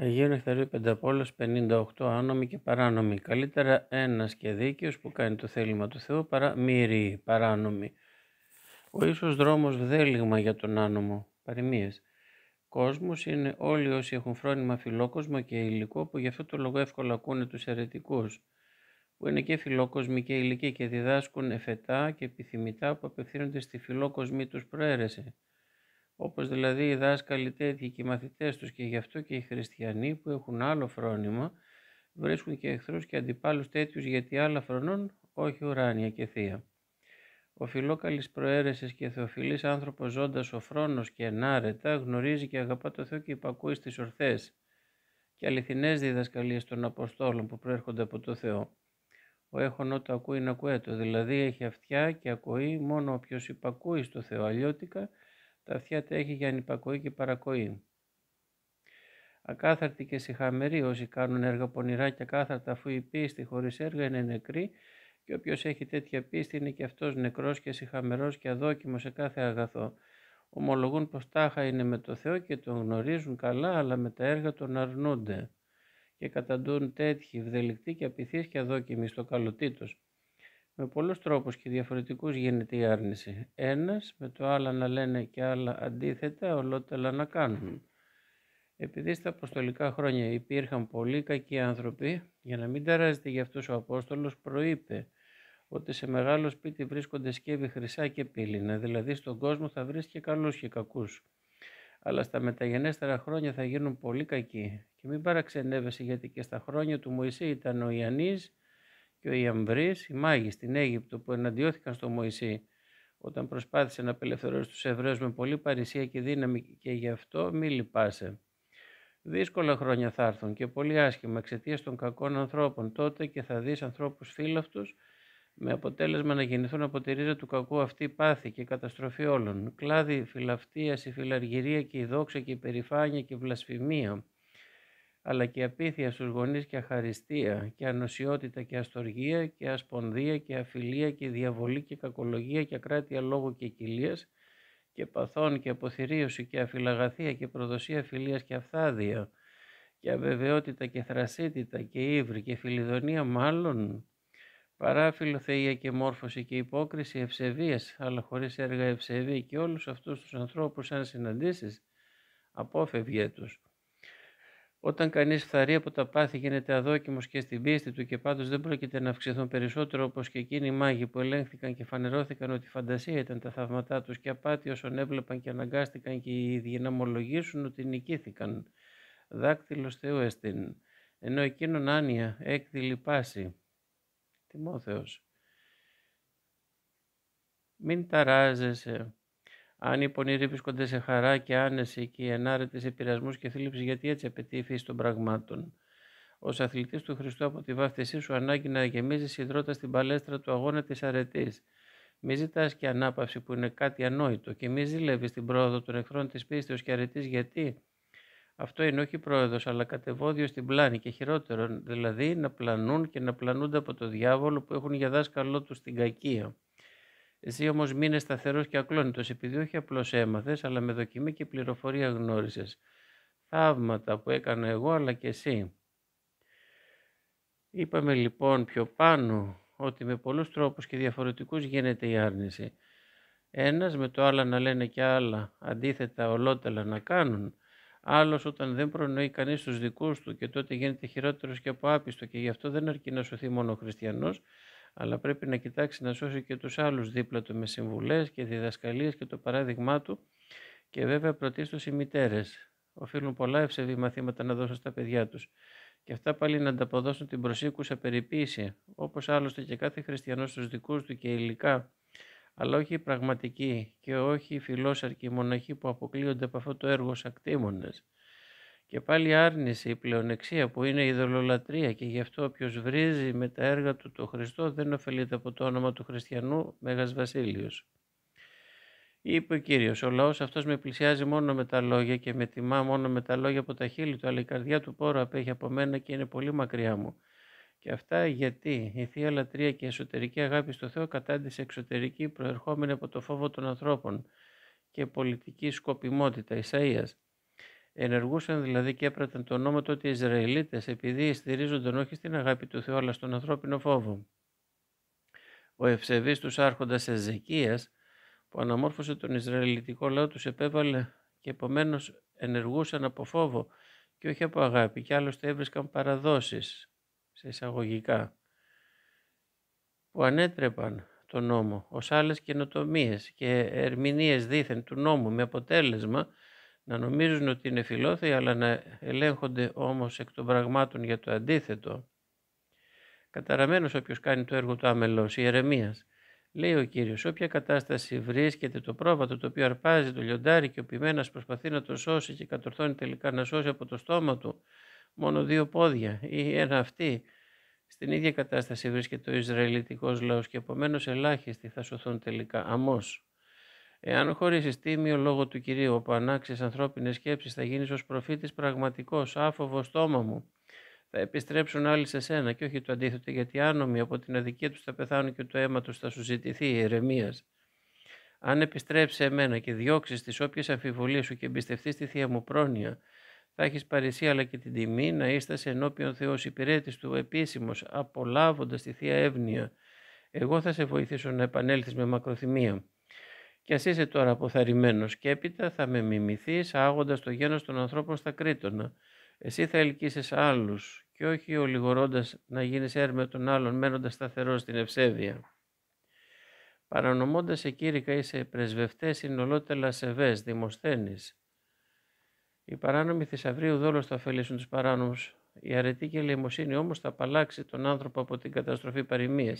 Αγίου Νεκταρίου Πενταπόλος 58 άνομοι και παράνομοι. Καλύτερα ένας και δίκαιος που κάνει το θέλημα του Θεού παρά μύρι παράνομοι. Ο ίσος δρόμος δέλυγμα για τον άνομο. Παροιμίες. Κόσμος είναι όλοι όσοι έχουν φρόνημα φιλόκοσμο και υλικό που γι' αυτό το λόγο εύκολα ακούνε τους αιρετικούς που είναι και φιλόκοσμοι και υλικοί και διδάσκουν εφετά και επιθυμητά που απευθύνονται στη φιλόκοσμή τους προαίρεση όπως δηλαδή οι δάσκαλοι τέτοιοι και οι μαθητές τους και γι' αυτό και οι χριστιανοί που έχουν άλλο φρόνημα βρίσκουν και εχθρούς και αντιπάλους τέτοιους γιατί άλλα φρονών όχι ουράνια και θεία. Ο φιλόκαλης προαίρεσης και θεοφιλής άνθρωπος ζώντας φρόνος και ενάρετα γνωρίζει και αγαπά το Θεό και υπακούει στις ορθές και αληθινές διδασκαλίες των Αποστόλων που προέρχονται από το Θεό. Ο έχων όταν ακούει να ακουέτο, δηλαδή έχει αυτιά και ακοή μόνο όποιος υπακούει στο Θεό αλλιώτικα τα αυτιά τρέχει για ανυπακοή και παρακοή. Ακάθαρτοι και συχαμεροί όσοι κάνουν έργα πονηρά και ακάθαρτα αφού η πίστη χωρίς έργα είναι νεκρή και οποιο έχει τέτοια πίστη είναι και αυτός νεκρός και συχαμερός και αδόκιμος σε κάθε αγαθό. Ομολογούν πως τάχα είναι με το Θεό και τον γνωρίζουν καλά αλλά με τα έργα τον αρνούνται και καταντούν τέτοιοι βδελικτοί και απειθείς και αδόκιμοι στο τους. Με πολλούς τρόπους και διαφορετικούς γίνεται η άρνηση. Ένας με το άλλα να λένε και άλλα αντίθετα, ολότελα να κάνουν. Επειδή στα αποστολικά χρόνια υπήρχαν πολλοί κακοί άνθρωποι, για να μην ταράζεται για αυτούς ο Απόστολος προείπε ότι σε μεγάλο σπίτι βρίσκονται σκεύη χρυσά και πύληνα, δηλαδή στον κόσμο θα βρίσκει και καλούς και κακούς. Αλλά στα μεταγενέστερα χρόνια θα γίνουν πολύ κακοί. Και μην παραξενεύεσαι γιατί και στα χρόνια του Μωυσή ήταν ο Ιαννής, και ο Ιαμβρής, οι μάγοι στην Αίγυπτο που εναντιώθηκαν στο Μωυσή όταν προσπάθησε να απελευθερώσει τους Εβραίους με πολλή παρησία και δύναμη και γι' αυτό μη λυπάσαι. Δύσκολα χρόνια θα έρθουν και πολύ άσχημα εξαιτίας των κακών ανθρώπων τότε και θα δεις ανθρώπους φίλαυτους με αποτέλεσμα να γεννηθούν από τη ρίζα του κακού αυτή πάθη και καταστροφή όλων. Κλάδι, φιλαυτία, η φυλαργυρία και η δόξα και η περηφάνεια και η βλασφημία αλλά και απίθεια στους γονείς και αχαριστία και ανοσιότητα και αστοργία και ασπονδία και αφιλία και διαβολή και κακολογία και ακράτεια λόγου και κοιλίας και παθών και αποθυρίωση και αφιλαγαθία και προδοσία φιλίας και αυθάδεια και αβεβαιότητα και θρασίτητα και ύβρη και φιλιδονία μάλλον παρά φιλοθεία και μόρφωση και υπόκριση ευσεβίας αλλά χωρίς έργα ευσεβή και όλους αυτούς τους ανθρώπους αν συναντήσεις απόφευγε τους όταν κανείς φθαρεί από τα πάθη, γίνεται αδόκιμος και στην πίστη του και πάντως δεν πρόκειται να αυξηθούν περισσότερο όπως και εκείνοι οι μάγοι που ελέγχθηκαν και φανερώθηκαν ότι η φαντασία ήταν τα θαύματά τους και απάτη όσων έβλεπαν και αναγκάστηκαν και οι ίδιοι να ομολογήσουν ότι νικήθηκαν. Δάκτυλος Θεού εστίν. Ενώ εκείνον άνοια, έκδηλη πάση. Θεός. Μην ταράζεσαι, αν οι πονηροί βρίσκονται σε χαρά και άνεση και οι ενάρετε σε πειρασμού και θλίψη, γιατί έτσι απαιτεί η φύση των πραγμάτων. Ως αθλητής του Χριστού από τη βάφτισή σου, ανάγκη να γεμίζεις υδρότα στην παλέστρα του αγώνα της αρετής. Μη ζητάς και ανάπαυση που είναι κάτι ανόητο και μη ζηλεύεις την πρόοδο των εχθρών της πίστεως και αρετής, γιατί αυτό είναι όχι πρόοδος, αλλά κατεβόδιο στην πλάνη και χειρότερο δηλαδή να πλανούν και να πλανούνται από το διάβολο που έχουν για δάσκαλό τους την κακία. Εσύ όμως μείνε σταθερός και ακλόνητος, επειδή όχι απλώς έμαθες, αλλά με δοκιμή και πληροφορία γνώρισες. Θαύματα που έκανα εγώ, αλλά και εσύ. Είπαμε λοιπόν πιο πάνω ότι με πολλούς τρόπους και διαφορετικούς γίνεται η άρνηση. Ένας με το άλλα να λένε και άλλα, αντίθετα ολότελα να κάνουν. Άλλος όταν δεν προνοεί κανείς τους δικούς του και τότε γίνεται χειρότερος και από άπιστο και γι' αυτό δεν αρκεί να σωθεί μόνο ο χριστιανός αλλά πρέπει να κοιτάξει να σώσει και τους άλλους δίπλα του με συμβουλές και διδασκαλίες και το παράδειγμά του και βέβαια πρωτίστως οι μητέρες. Οφείλουν πολλά ευσεβή μαθήματα να δώσουν στα παιδιά τους και αυτά πάλι να ανταποδώσουν την προσήκουσα περιποίηση, όπως άλλωστε και κάθε χριστιανός στους δικούς του και υλικά, αλλά όχι οι πραγματικοί και όχι οι φιλόσαρκοι μοναχοί που αποκλείονται από αυτό το έργο σαν κτήμονες. Και πάλι άρνηση, η πλεονεξία που είναι η δολολατρία και γι' αυτό όποιος βρίζει με τα έργα του το Χριστό δεν ωφελείται από το όνομα του χριστιανού Μέγας Βασίλειος. Είπε ο κύριος: Ο λαός αυτός με πλησιάζει μόνο με τα λόγια και με τιμά μόνο με τα λόγια από τα χείλη του, αλλά η καρδιά του πόρου απέχει από μένα και είναι πολύ μακριά μου. Και αυτά γιατί η θεία λατρεία και η εσωτερική αγάπη στο Θεό κατάντησε εξωτερική προερχόμενη από το φόβο των ανθρώπων και πολιτική σκοπιμότητα. Ισαΐας Ενεργούσαν δηλαδή και έπρεπε το νόμο ότι οι Ισραηλίτες επειδή στηρίζονταν όχι στην αγάπη του Θεού αλλά στον ανθρώπινο φόβο. Ο ευσεβής τους άρχοντας Εζεκίας που αναμόρφωσε τον Ισραηλιτικό λαό τους επέβαλε και επομένως ενεργούσαν από φόβο και όχι από αγάπη και άλλωστε έβρισκαν παραδόσεις σε εισαγωγικά που ανέτρεπαν τον νόμο ως άλλες καινοτομίες και ερμηνείες δήθεν του νόμου με αποτέλεσμα να νομίζουν ότι είναι φιλόθεοι αλλά να ελέγχονται όμως εκ των πραγμάτων για το αντίθετο. Καταραμένος όποιος κάνει το έργο του άμελός, η ερεμίας. λέει ο Κύριος, όποια κατάσταση βρίσκεται το πρόβατο το οποίο αρπάζει το λιοντάρι και ο ποιμένας προσπαθεί να το σώσει και κατορθώνει τελικά να σώσει από το στόμα του μόνο δύο πόδια ή ένα αυτή, στην ίδια κατάσταση βρίσκεται ο Ισραηλιτικός λαός και επομένως ελάχιστοι θα σωθούν τελικά αμός. Εάν χωρίσει τίμιο λόγο του κυρίου, όπου ανάξει ανθρώπινες σκέψεις, θα γίνεις ως προφήτης πραγματικός, άφοβο στόμα μου. Θα επιστρέψουν άλλοι σε σένα και όχι το αντίθετο, γιατί άνομοι από την αδικία τους θα πεθάνουν και το αίμα τους θα σου ζητηθεί η ηρεμίας. Αν επιστρέψει σε μένα και διώξεις τις όποιες αμφιβολίες σου και εμπιστευτείς τη θεία μου πρόνοια, θα έχεις παρησία αλλά και την τιμή να σε ενώπιον Θεός υπηρέτης του επίσημος, απολάβοντας τη θεία εύνοια. Εγώ θα σε βοηθήσω να επανέλθεις με μακροθυμία. Και ας είσαι τώρα αποθαρρυμένος και έπειτα θα με μιμηθείς άγοντας το γένος των ανθρώπων στα Κρήτονα. Εσύ θα ελκύσεις άλλους και όχι ολιγορώντας να γίνεις έρμεο των άλλων μένοντας σταθερό στην ευσέβεια. σε κήρυκα είσαι πρεσβευτές συνολότελα σεβές, δημοσθένης. Οι παράνομοι θησαυρίου δόλος θα ωφελήσουν τους παράνομού. Η αρετή και η λαιμοσύνη όμως θα απαλλάξει τον άνθρωπο από την καταστροφή παροιμίε.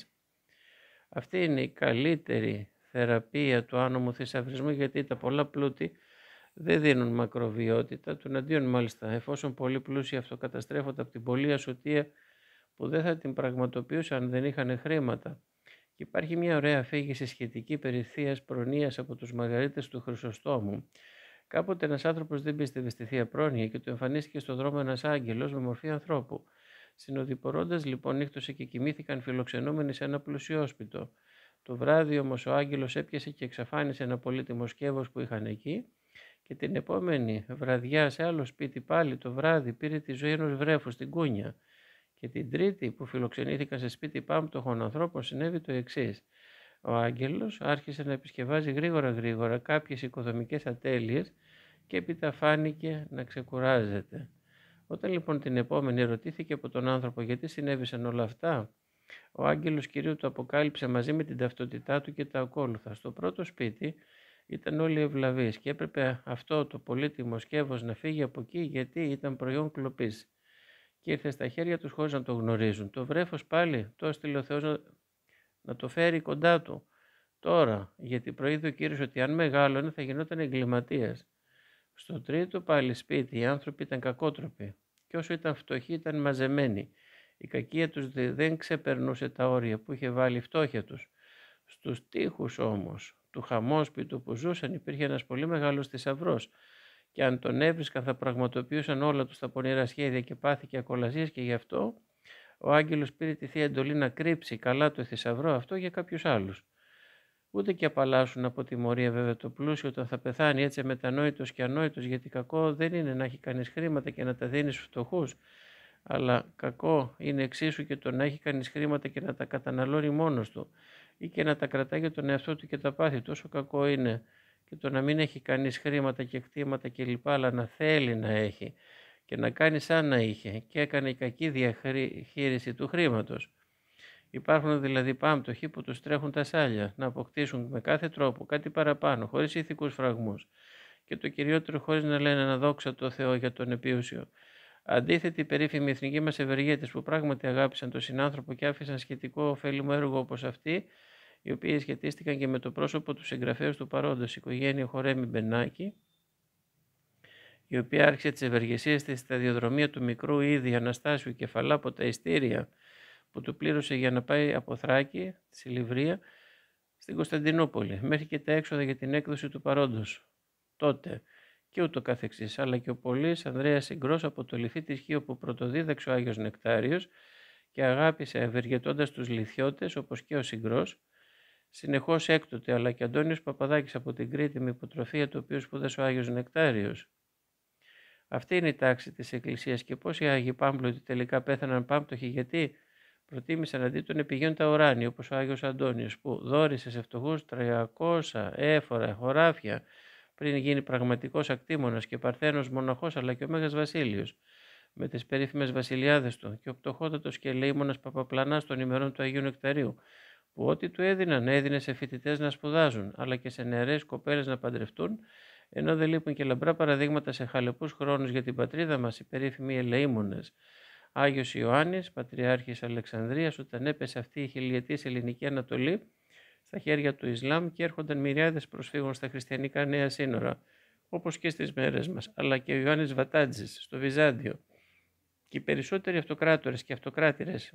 Αυτή είναι η καλύτερη θεραπεία του άνομου θησαυρισμού γιατί τα πολλά πλούτη δεν δίνουν μακροβιότητα, του αντίον μάλιστα εφόσον πολύ πλούσιοι αυτοκαταστρέφονται από την πολλή ασωτεία που δεν θα την πραγματοποιούσαν αν δεν είχαν χρήματα. Και υπάρχει μια ωραία αφήγηση σχετική περιθείας προνοίας από τους μαγαρίτε του Χρυσοστόμου. Κάποτε ένας άνθρωπος δεν πίστευε στη Θεία Πρόνοια και του εμφανίστηκε στον δρόμο ένας Άγγελος με μορφή ανθρώπου. Συνοδοιπορώντας λοιπόν νύχτωσε και κοιμήθηκαν φιλοξενούμενοι σε ένα πλουσιόσπιτο. Το βράδυ όμως, ο Άγγελος έπιασε και εξαφάνισε ένα πολύτιμο σκεύος που είχαν εκεί και την επόμενη βραδιά σε άλλο σπίτι πάλι το βράδυ πήρε τη ζωή ενός βρέφου στην Κούνια και την τρίτη που φιλοξενήθηκαν σε σπίτι πάμπτωχων ανθρώπων συνέβη το εξής. Ο Άγγελος άρχισε να επισκευάζει γρήγορα γρήγορα κάποιες οικοδομικές ατέλειες και έπειτα φάνηκε να ξεκουράζεται. Όταν λοιπόν την επόμενη ρωτήθηκε από τον άνθρωπο γιατί συνέβησαν όλα αυτά, ο άγγελος Κυρίου το αποκάλυψε μαζί με την ταυτότητά του και τα ακόλουθα. Στο πρώτο σπίτι ήταν όλοι ευλαβείς και έπρεπε αυτό το πολύτιμο σκεύος να φύγει από εκεί γιατί ήταν προϊόν κλοπής και ήρθε στα χέρια τους χωρίς να το γνωρίζουν. Το βρέφος πάλι το έστειλε ο Θεός να, το φέρει κοντά του. Τώρα, γιατί προείδε ο κύριος ότι αν μεγάλωνε θα γινόταν εγκληματίας. Στο τρίτο πάλι σπίτι οι άνθρωποι ήταν κακότροποι και όσο ήταν φτωχοί ήταν μαζεμένοι. Η κακία τους δεν ξεπερνούσε τα όρια που είχε βάλει η φτώχεια τους. Στους τείχους όμως του χαμόσπιτου που ζούσαν υπήρχε ένας πολύ μεγάλος θησαυρός και αν τον έβρισκαν θα πραγματοποιούσαν όλα τους τα πονηρά σχέδια και πάθη και ακολασίες και γι' αυτό ο άγγελος πήρε τη θεία εντολή να κρύψει καλά το θησαυρό αυτό για κάποιους άλλους. Ούτε και απαλλάσσουν από τιμωρία βέβαια το πλούσιο όταν θα πεθάνει έτσι μετανόητος και ανόητος γιατί κακό δεν είναι να έχει κανείς χρήματα και να τα δίνει στους φτωχούς αλλά κακό είναι εξίσου και το να έχει κανείς χρήματα και να τα καταναλώνει μόνος του ή και να τα κρατάει για τον εαυτό του και τα πάθη. Τόσο κακό είναι και το να μην έχει κανείς χρήματα και κτήματα κλπ. Αλλά να θέλει να έχει και να κάνει σαν να είχε και έκανε κακή διαχείριση του χρήματος. Υπάρχουν δηλαδή πάμπτωχοι που τους τρέχουν τα σάλια να αποκτήσουν με κάθε τρόπο κάτι παραπάνω, χωρίς ηθικούς φραγμούς και το κυριότερο χωρίς να λένε να δόξα το Θεό για τον επίουσιο. Αντίθετη, οι περίφημοι εθνικοί μας ευεργέτες που πράγματι αγάπησαν τον συνάνθρωπο και άφησαν σχετικό ωφέλιμο έργο όπως αυτή, οι οποίοι σχετίστηκαν και με το πρόσωπο τους συγγραφέα του παρόντος, η οικογένεια Χορέμι Μπενάκη, η οποία άρχισε τις ευεργεσίες της στα του μικρού ήδη Αναστάσιου Κεφαλά από τα Ιστήρια, που του πλήρωσε για να πάει από Θράκη, στη Λιβρία, στην Κωνσταντινούπολη, μέχρι και τα έξοδα για την έκδοση του παρόντος. Τότε, και ούτω καθεξής, αλλά και ο πολύς Ανδρέας Συγκρός από το λιθί της που πρωτοδίδαξε ο Άγιος Νεκτάριος και αγάπησε ευεργετώντας τους λιθιώτες όπως και ο Συγκρός, συνεχώς έκτοτε αλλά και Αντώνιος Παπαδάκης από την Κρήτη με υποτροφία του οποίου σπούδασε ο Άγιος Νεκτάριος. Αυτή είναι η τάξη της Εκκλησίας και πώς οι Άγιοι Πάμπλουτοι τελικά πέθαναν πάμπτωχοι γιατί προτίμησαν αντί των επιγείων τα ουράνια όπως ο Άγιος Αντώνιος που δόρισε σε φτωχούς 300 έφορα χωράφια πριν γίνει πραγματικός ακτήμονα και παρθένος μοναχός αλλά και ο μέγας βασίλειος, με τις περίφημες Βασιλιάδες του και ο πτωχότατος και ελεήμονας παπαπλανάς των ημερών του Αγίου Νεκταρίου, που ό,τι του έδιναν έδινε σε φοιτητές να σπουδάζουν, αλλά και σε νεαρές κοπέλες να παντρευτούν, ενώ δεν λείπουν και λαμπρά παραδείγματα σε χαλεπούς χρόνους για την πατρίδα μας, οι περίφημοι ελεήμονες. Άγιος Ιωάννης, Πατριάρχης Αλεξανδρίας, όταν έπεσε αυτή η χιλιετής ελληνική ανατολή, στα χέρια του Ισλάμ και έρχονταν μοιριάδε προσφύγων στα χριστιανικά νέα σύνορα, όπως και στις μέρες μας, αλλά και ο Ιωάννης Βατάντζης στο Βυζάντιο και οι περισσότεροι αυτοκράτορες και αυτοκράτηρες,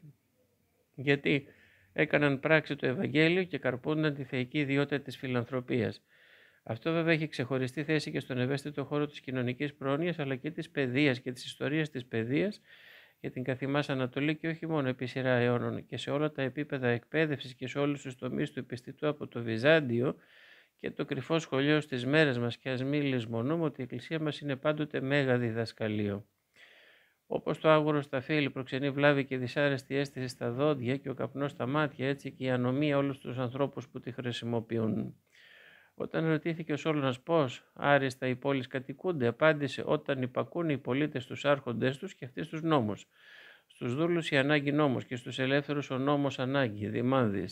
γιατί έκαναν πράξη το Ευαγγέλιο και καρπούνταν τη θεϊκή ιδιότητα της φιλανθρωπίας. Αυτό βέβαια έχει ξεχωριστή θέση και στον ευαίσθητο χώρο της κοινωνικής πρόνοιας, αλλά και της παιδείας και της ιστορίας της και την καθημάς Ανατολή και όχι μόνο επί σειρά αιώνων και σε όλα τα επίπεδα εκπαίδευσης και σε όλους τους τομείς του επιστητού από το Βυζάντιο και το κρυφό σχολείο στις μέρες μας και ας μην λησμονούμε ότι η Εκκλησία μας είναι πάντοτε μέγα διδασκαλείο. Όπως το άγουρο στα φίλη προξενεί βλάβη και δυσάρεστη αίσθηση στα δόντια και ο καπνός στα μάτια, έτσι και η ανομία όλους τους ανθρώπους που τη χρησιμοποιούν. Όταν ρωτήθηκε ο Σόλωνας πω, άριστα οι πόλεις κατοικούνται, απάντησε όταν υπακούν οι πολίτες στου άρχοντες τους και αυτοί στους νόμους. Στους δούλους η ανάγκη νόμος και στους ελεύθερους ο νόμος ανάγκη, δημάνδη.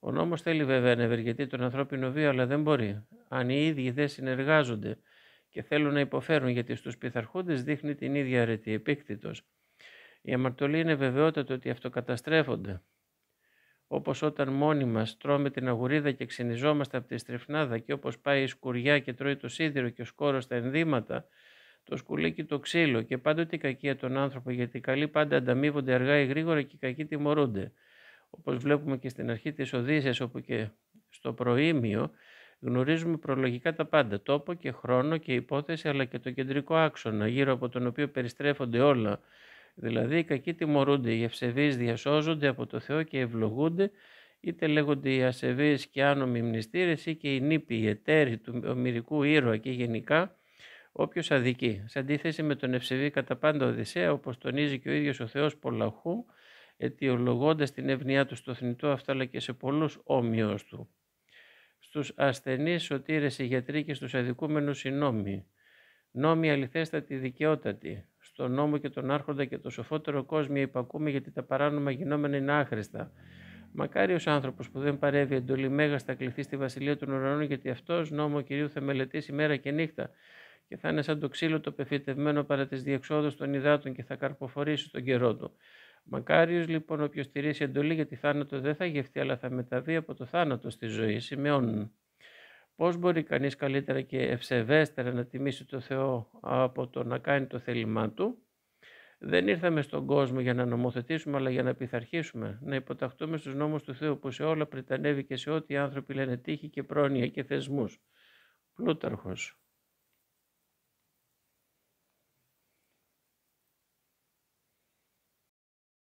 Ο νόμος θέλει βέβαια να ευεργετεί τον ανθρώπινο βίο, αλλά δεν μπορεί. Αν οι ίδιοι δεν συνεργάζονται και θέλουν να υποφέρουν γιατί στους πειθαρχούντες δείχνει την ίδια αρετή επίκτητος. Η αμαρτωλή είναι βεβαιότητα ότι αυτοκαταστρέφονται όπως όταν μόνοι μας τρώμε την αγουρίδα και ξενιζόμαστε από τη στριφνάδα και όπως πάει η σκουριά και τρώει το σίδηρο και ο σκόρος τα ενδύματα, το σκουλίκι το ξύλο και πάντοτε η κακία των άνθρωπο γιατί οι καλοί πάντα ανταμείβονται αργά ή γρήγορα και οι κακοί τιμωρούνται. Όπως βλέπουμε και στην αρχή της Οδύσσιας όπου και στο προήμιο γνωρίζουμε προλογικά τα πάντα, τόπο και χρόνο και υπόθεση αλλά και το κεντρικό άξονα γύρω από τον οποίο περιστρέφονται όλα Δηλαδή οι κακοί τιμωρούνται, οι ευσεβείς διασώζονται από το Θεό και ευλογούνται, είτε λέγονται οι ασεβείς και άνομοι μνηστήρες ή και οι νύποι οι εταίροι του ομυρικού ήρωα και γενικά όποιος αδικεί. Σε αντίθεση με τον ευσεβή κατά πάντα Οδυσσέα, όπως τονίζει και ο ίδιος ο Θεός Πολαχού, αιτιολογώντας την ευνοιά του στο θνητό αυτά αλλά και σε πολλούς όμοιος του. Στους ασθενείς σωτήρες οι γιατροί και στους αδικούμενους οι νόμοι. Νόμοι αληθέστατοι δικαιότατοι τον νόμο και τον άρχοντα και το σοφότερο κόσμιο υπακούμε γιατί τα παράνομα γινόμενα είναι άχρηστα. Μακάριος άνθρωπος που δεν παρεύει εντολή μέγα θα κληθεί στη βασιλεία των ουρανών γιατί αυτός νόμο Κυρίου θα μελετήσει μέρα και νύχτα και θα είναι σαν το ξύλο το πεφυτευμένο παρά τις διεξόδους των υδάτων και θα καρποφορήσει τον καιρό του. Μακάριος λοιπόν όποιος τηρήσει εντολή γιατί θάνατο δεν θα γευτεί αλλά θα μεταβεί από το θάνατο στη ζωή. Σημειώνουν. Πώς μπορεί κανείς καλύτερα και ευσεβέστερα να τιμήσει το Θεό από το να κάνει το θέλημά Του. Δεν ήρθαμε στον κόσμο για να νομοθετήσουμε, αλλά για να πειθαρχήσουμε, να υποταχτούμε στους νόμους του Θεού που σε όλα πριτανεύει και σε ό,τι οι άνθρωποι λένε τύχη και πρόνοια και θεσμούς. Πλούταρχος.